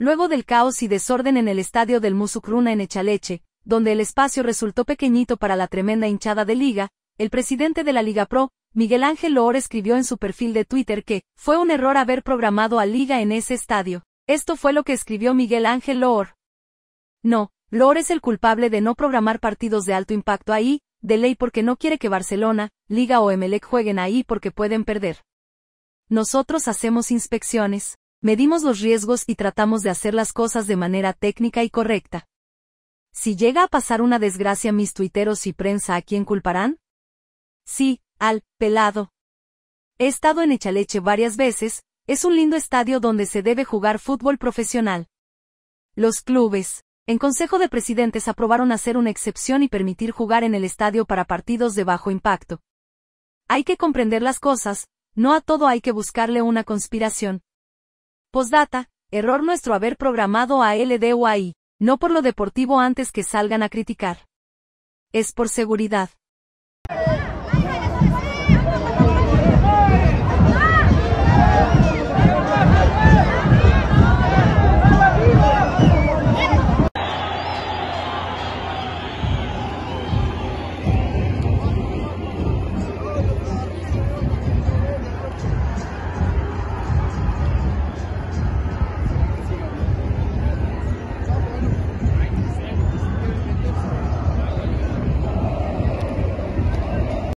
Luego del caos y desorden en el estadio del Musucruna en Echaleche, donde el espacio resultó pequeñito para la tremenda hinchada de liga, el presidente de la Liga Pro, Miguel Ángel Loor escribió en su perfil de Twitter que, fue un error haber programado a Liga en ese estadio. Esto fue lo que escribió Miguel Ángel Loor. No, Loor es el culpable de no programar partidos de alto impacto ahí, de ley porque no quiere que Barcelona, Liga o Emelec jueguen ahí porque pueden perder. Nosotros hacemos inspecciones. Medimos los riesgos y tratamos de hacer las cosas de manera técnica y correcta. Si llega a pasar una desgracia mis tuiteros y prensa a quién culparán? Sí, al pelado. He estado en Echaleche varias veces, es un lindo estadio donde se debe jugar fútbol profesional. Los clubes, en Consejo de Presidentes aprobaron hacer una excepción y permitir jugar en el estadio para partidos de bajo impacto. Hay que comprender las cosas, no a todo hay que buscarle una conspiración. Postdata, error nuestro haber programado a LDUI, no por lo deportivo antes que salgan a criticar. Es por seguridad.